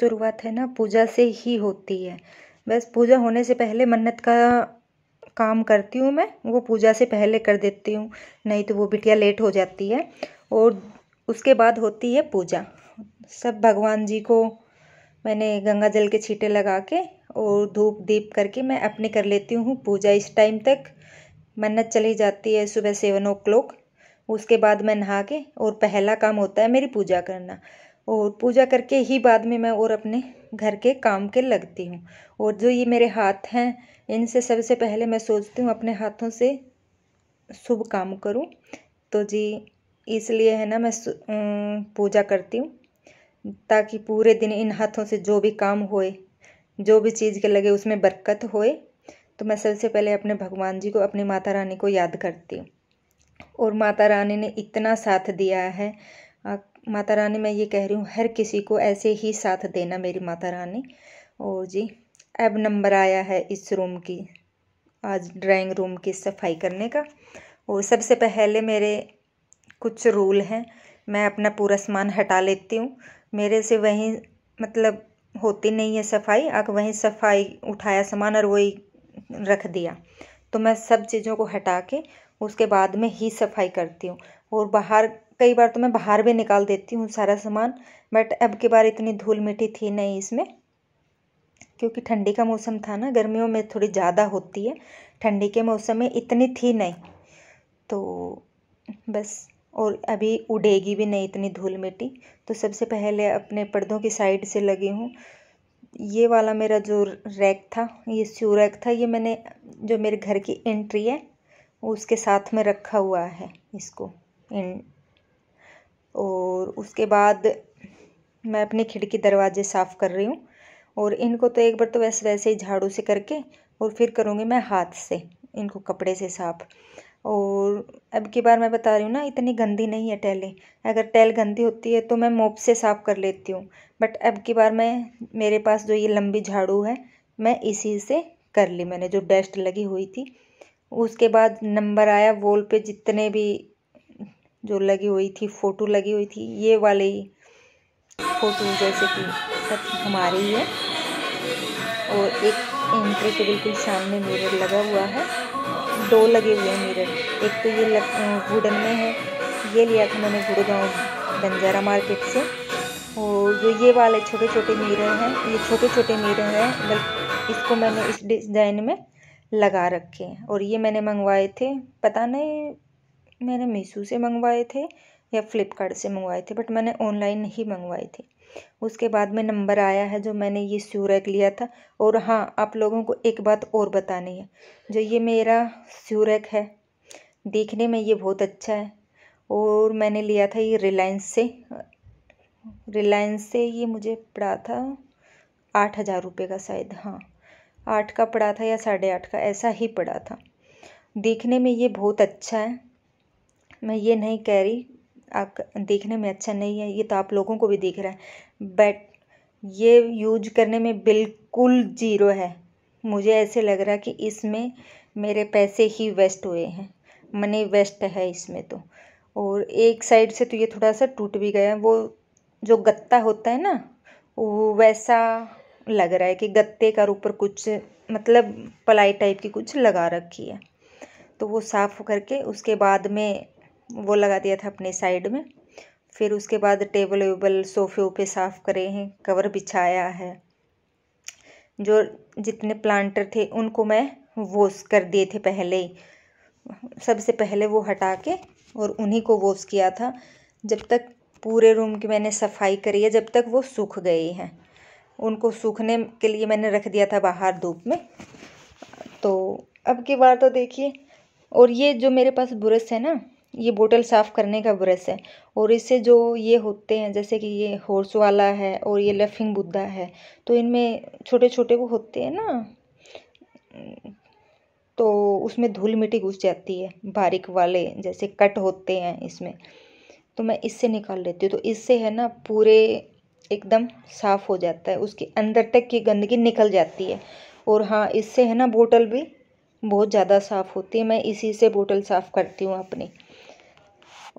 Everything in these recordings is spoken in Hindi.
शुरुआत है ना पूजा से ही होती है बस पूजा होने से पहले मन्नत का काम करती हूँ मैं वो पूजा से पहले कर देती हूँ नहीं तो वो बिटिया लेट हो जाती है और उसके बाद होती है पूजा सब भगवान जी को मैंने गंगा जल के छीटे लगा के और धूप दीप करके मैं अपने कर लेती हूँ पूजा इस टाइम तक मन्नत चली जाती है सुबह सेवन ओ क्लॉक उसके बाद मैं नहा के और पहला काम होता है मेरी पूजा करना और पूजा करके ही बाद में मैं और अपने घर के काम के लगती हूँ और जो ये मेरे हाथ हैं इनसे सबसे पहले मैं सोचती हूँ अपने हाथों से शुभ काम करूँ तो जी इसलिए है ना मैं अं, पूजा करती हूँ ताकि पूरे दिन इन हाथों से जो भी काम होए जो भी चीज़ के लगे उसमें बरकत होए तो मैं सबसे पहले अपने भगवान जी को अपनी माता रानी को याद करती हूँ और माता रानी ने इतना साथ दिया है माता रानी मैं ये कह रही हूँ हर किसी को ऐसे ही साथ देना मेरी माता रानी और जी अब नंबर आया है इस रूम की आज ड्राइंग रूम की सफाई करने का और सबसे पहले मेरे कुछ रूल हैं मैं अपना पूरा सामान हटा लेती हूँ मेरे से वहीं मतलब होती नहीं है सफाई अगर वहीं सफाई उठाया सामान और वही रख दिया तो मैं सब चीज़ों को हटा के उसके बाद में ही सफाई करती हूँ और बाहर कई बार तो मैं बाहर भी निकाल देती हूँ सारा सामान बट अब की बार इतनी धूल मिट्टी थी नहीं इसमें क्योंकि ठंडी का मौसम था ना गर्मियों में थोड़ी ज़्यादा होती है ठंडी के मौसम में इतनी थी नहीं तो बस और अभी उड़ेगी भी नहीं इतनी धूल मिट्टी तो सबसे पहले अपने पर्दों की साइड से लगी हूँ ये वाला मेरा जो रैक था ये स्यू रैक था ये मैंने जो मेरे घर की एंट्री है उसके साथ में रखा हुआ है इसको और उसके बाद मैं अपने खिड़की दरवाजे साफ़ कर रही हूँ और इनको तो एक बार तो वैसे वैसे ही झाड़ू से करके और फिर करूँगी मैं हाथ से इनको कपड़े से साफ़ और अब की बार मैं बता रही हूँ ना इतनी गंदी नहीं है टैलें अगर टैल गंदी होती है तो मैं मोप से साफ़ कर लेती हूँ बट अब की बार मैं मेरे पास जो ये लंबी झाड़ू है मैं इसी से कर ली मैंने जो डस्ट लगी हुई थी उसके बाद नंबर आया वॉल पे जितने भी जो लगी हुई थी फ़ोटो लगी हुई थी ये वाली फ़ोटो जैसे कि सब हमारे ही है और एक एंट्री के बिल्कुल सामने मिरर लगा हुआ है दो लगे हुए हैं मिरर एक तो ये वुडन में है ये लिया था मैंने गुड़गांव बंजारा मार्केट से और जो ये वाले छोटे छोटे मिरर हैं ये छोटे छोटे मिरर हैं बल्कि इसको मैंने इस डिज़ाइन में लगा रखे हैं और ये मैंने मंगवाए थे पता नहीं मैंने मीशो से मंगवाए थे या फ्लिपकार्ट से मंगवाए थे बट मैंने ऑनलाइन ही मंगवाए थे उसके बाद में नंबर आया है जो मैंने ये शू रैक लिया था और हाँ आप लोगों को एक बात और बतानी है जो ये मेरा शू रैक है देखने में ये बहुत अच्छा है और मैंने लिया था ये रिलायंस से रिलायंस से ये मुझे पड़ा था आठ हज़ार रुपये का शायद हाँ आठ का पड़ा था या साढ़े आठ का ऐसा ही पड़ा था देखने में ये बहुत अच्छा है मैं ये नहीं कह रही आप देखने में अच्छा नहीं है ये तो आप लोगों को भी दिख रहा है बट ये यूज करने में बिल्कुल ज़ीरो है मुझे ऐसे लग रहा कि इसमें मेरे पैसे ही वेस्ट हुए हैं मनी वेस्ट है इसमें तो और एक साइड से तो ये थोड़ा सा टूट भी गया वो जो गत्ता होता है ना वो वैसा लग रहा है कि गत्ते का ऊपर कुछ मतलब पलाई टाइप की कुछ लगा रखी है तो वो साफ़ करके उसके बाद में वो लगा दिया था अपने साइड में फिर उसके बाद टेबल वेबल सोफे ओफे साफ़ करे हैं कवर बिछाया है जो जितने प्लांटर थे उनको मैं वॉश कर दिए थे पहले ही सबसे पहले वो हटा के और उन्हीं को वॉश किया था जब तक पूरे रूम की मैंने सफाई करी है जब तक वो सूख गए हैं उनको सूखने के लिए मैंने रख दिया था बाहर धूप में तो अब की बार तो देखिए और ये जो मेरे पास ब्रश है ना ये बोतल साफ़ करने का ब्रश है और इससे जो ये होते हैं जैसे कि ये हॉर्स वाला है और ये लफिंग बुद्धा है तो इनमें छोटे छोटे वो होते हैं ना तो उसमें धूल मिट्टी घुस जाती है बारीक वाले जैसे कट होते हैं इसमें तो मैं इससे निकाल लेती हूँ तो इससे है ना पूरे एकदम साफ़ हो जाता है उसके अंदर तक की गंदगी निकल जाती है और हाँ इससे है ना बोतल भी बहुत ज़्यादा साफ़ होती है मैं इसी से बोतल साफ़ करती हूँ अपनी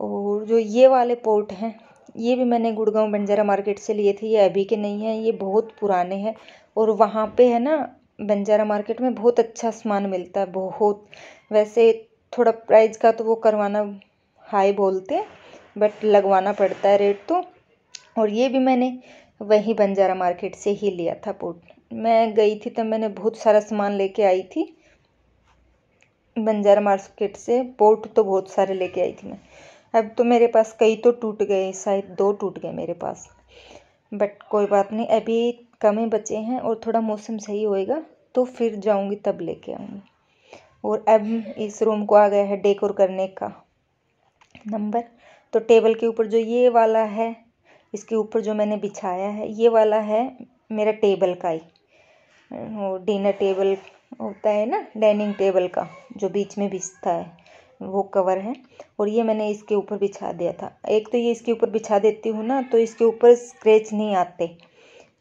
और जो ये वाले पोर्ट हैं ये भी मैंने गुड़गांव बंजारा मार्केट से लिए थे ये अभी के नहीं हैं ये बहुत पुराने हैं और वहाँ पे है ना बंजारा मार्केट में बहुत अच्छा सामान मिलता है बहुत वैसे थोड़ा प्राइस का तो वो करवाना हाई बोलते बट लगवाना पड़ता है रेट तो और ये भी मैंने वही बंजारा मार्केट से ही लिया था पोर्ट मैं गई थी तब तो मैंने बहुत सारा सामान लेके आई थी बंजारा मार्केट से पोर्ट तो बहुत सारे लेके आई थी मैं अब तो मेरे पास कई तो टूट गए शायद दो टूट गए मेरे पास बट कोई बात नहीं अभी कम ही बचे हैं और थोड़ा मौसम सही होएगा तो फिर जाऊंगी तब लेके आऊँगी और अब इस रूम को आ गया है डेकोर करने का नंबर तो टेबल के ऊपर जो ये वाला है इसके ऊपर जो मैंने बिछाया है ये वाला है मेरा टेबल का ही वो डिनर टेबल होता है ना डाइनिंग टेबल का जो बीच में बिछता है वो कवर है और ये मैंने इसके ऊपर बिछा दिया था एक तो ये इसके ऊपर बिछा देती हूँ ना तो इसके ऊपर स्क्रेच नहीं आते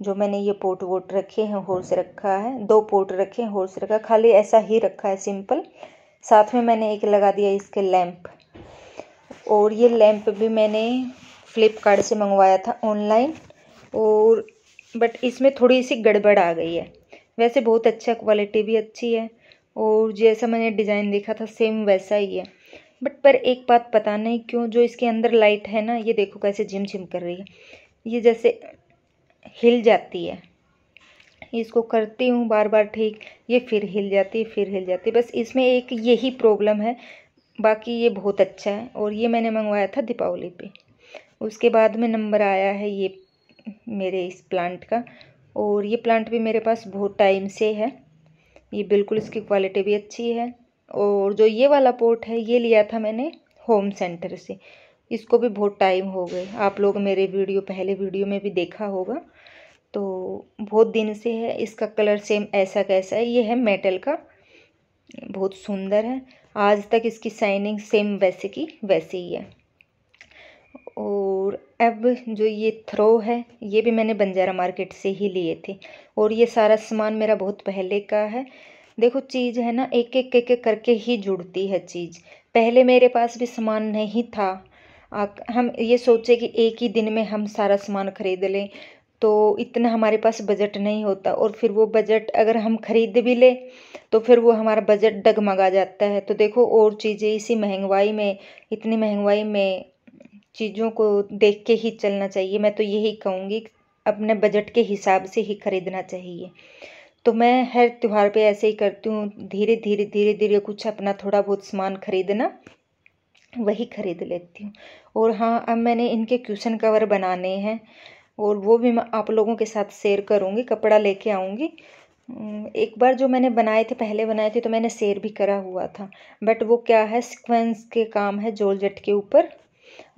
जो मैंने ये पोट वोट रखे हैं से रखा है दो पोट रखे हैं होर्स रखा खाली ऐसा ही रखा है सिंपल साथ में मैंने एक लगा दिया इसके लैंप और ये लैंप भी मैंने फ्लिपकार्ट से मंगवाया था ऑनलाइन और बट इसमें थोड़ी सी गड़बड़ आ गई है वैसे बहुत अच्छा क्वालिटी भी अच्छी है और जैसा मैंने डिज़ाइन देखा था सेम वैसा ही है बट पर एक बात पता नहीं क्यों जो इसके अंदर लाइट है ना ये देखो कैसे झिम झिम कर रही है ये जैसे हिल जाती है इसको करती हूँ बार बार ठीक ये फिर हिल जाती है फिर हिल जाती है बस इसमें एक यही प्रॉब्लम है बाकी ये बहुत अच्छा है और ये मैंने मंगवाया था दीपावली पे उसके बाद में नंबर आया है ये मेरे इस प्लांट का और ये प्लांट भी मेरे पास बहुत टाइम से है ये बिल्कुल इसकी क्वालिटी भी अच्छी है और जो ये वाला पोर्ट है ये लिया था मैंने होम सेंटर से इसको भी बहुत टाइम हो गए आप लोग मेरे वीडियो पहले वीडियो में भी देखा होगा तो बहुत दिन से है इसका कलर सेम ऐसा कैसा है ये है मेटल का बहुत सुंदर है आज तक इसकी शाइनिंग सेम वैसे की वैसे ही है और अब जो ये थ्रो है ये भी मैंने बंजारा मार्केट से ही लिए थे और ये सारा सामान मेरा बहुत पहले का है देखो चीज़ है ना एक एक एक करके ही जुड़ती है चीज़ पहले मेरे पास भी सामान नहीं था आ, हम ये सोचे कि एक ही दिन में हम सारा सामान खरीद लें तो इतना हमारे पास बजट नहीं होता और फिर वो बजट अगर हम खरीद भी लें तो फिर वो हमारा बजट डगमगा जाता है तो देखो और चीज़ें इसी महंगाई में इतनी महंगाई में चीज़ों को देख के ही चलना चाहिए मैं तो यही कहूँगी अपने बजट के हिसाब से ही खरीदना चाहिए तो मैं हर त्यौहार पे ऐसे ही करती हूँ धीरे धीरे धीरे धीरे कुछ अपना थोड़ा बहुत सामान खरीदना वही खरीद लेती हूँ और हाँ अब मैंने इनके क्यूशन कवर बनाने हैं और वो भी मैं आप लोगों के साथ शेयर करूँगी कपड़ा लेके आऊँगी एक बार जो मैंने बनाए थे पहले बनाए थे तो मैंने शेयर भी करा हुआ था बट वो क्या है सिक्वेंस के काम है जोलजट के ऊपर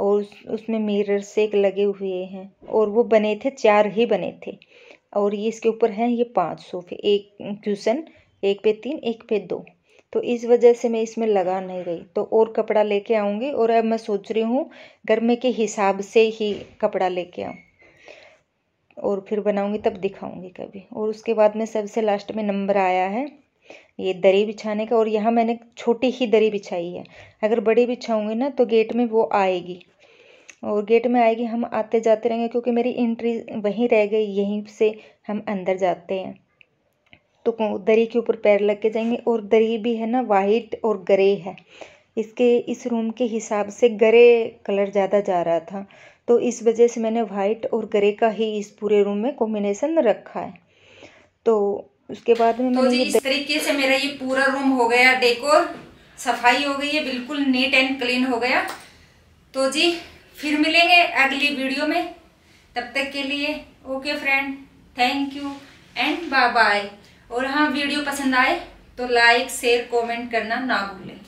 और उस उसमें मिरर से लगे हुए हैं और वो बने थे चार ही बने थे और ये इसके ऊपर हैं ये पाँच सोफे एक क्यूसन एक पे तीन एक पे दो तो इस वजह से मैं इसमें लगा नहीं रही तो और कपड़ा लेके आऊँगी और अब मैं सोच रही हूँ गर्मी के हिसाब से ही कपड़ा लेके आऊँ और फिर बनाऊँगी तब दिखाऊँगी कभी और उसके बाद में सबसे लास्ट में नंबर आया है ये दरी बिछाने का और यहाँ मैंने छोटी ही दरी बिछाई है अगर बड़ी बिछाऊंगी ना तो गेट में वो आएगी और गेट में आएगी हम आते जाते रहेंगे क्योंकि मेरी एंट्री वहीं रह गई यहीं से हम अंदर जाते हैं तो दरी के ऊपर पैर लग के जाएंगे और दरी भी है ना वाइट और ग्रे है इसके इस रूम के हिसाब से ग्रे कलर ज़्यादा जा रहा था तो इस वजह से मैंने वाइट और ग्रे का ही इस पूरे रूम में कॉम्बिनेसन रखा है तो उसके बाद में तो जी इस तरीके से मेरा ये पूरा रूम हो गया डेकोर सफाई हो गई है बिल्कुल नीट एंड क्लीन हो गया तो जी फिर मिलेंगे अगली वीडियो में तब तक के लिए okay friend thank you and bye bye और हाँ वीडियो पसंद आए तो लाइक शेयर कमेंट करना ना भूलें